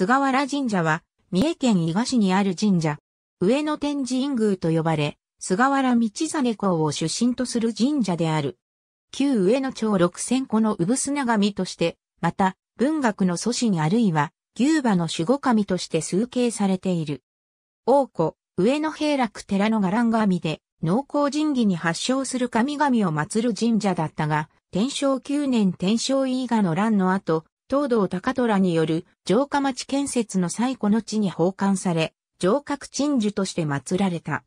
菅原神社は、三重県伊賀市にある神社。上野天神宮と呼ばれ、菅原道真公を出身とする神社である。旧上野町六千個の産砂神として、また、文学の祖神あるいは、牛馬の守護神として崇敬されている。王子、上野平楽寺の伽藍神で、農耕神儀に発祥する神々を祀る神社だったが、天正九年天正伊賀の乱の後、東道高虎による城下町建設の最古の地に奉還され、城郭鎮守として祀られた。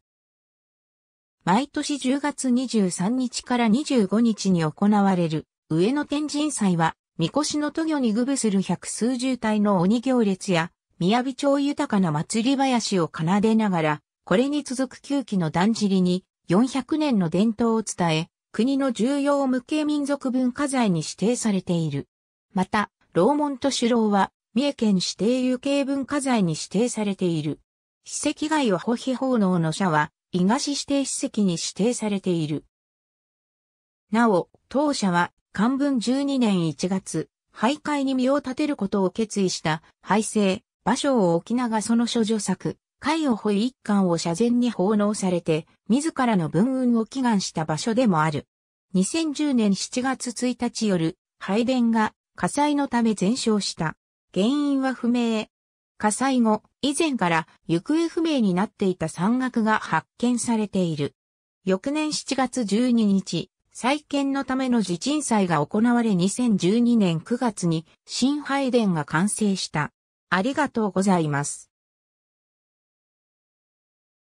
毎年10月23日から25日に行われる上野天神祭は、神輿の渡御に具備する百数十体の鬼行列や、宮城町豊かな祭り林を奏でながら、これに続く旧期のだんじりに400年の伝統を伝え、国の重要無形民族文化財に指定されている。また、楼門と首楼は、三重県指定有形文化財に指定されている。史跡外を保秘奉納の社は、伊賀市指定史跡に指定されている。なお、当社は、漢文12年1月、徘徊に身を立てることを決意した、廃政、芭蕉を沖がその諸女作、海を保一巻を社前に奉納されて、自らの文運を祈願した場所でもある。2010年7月1日夜、拝殿が火災のため全焼した。原因は不明。火災後、以前から行方不明になっていた山岳が発見されている。翌年7月12日、再建のための自鎮祭が行われ2012年9月に新拝殿が完成した。ありがとうございます。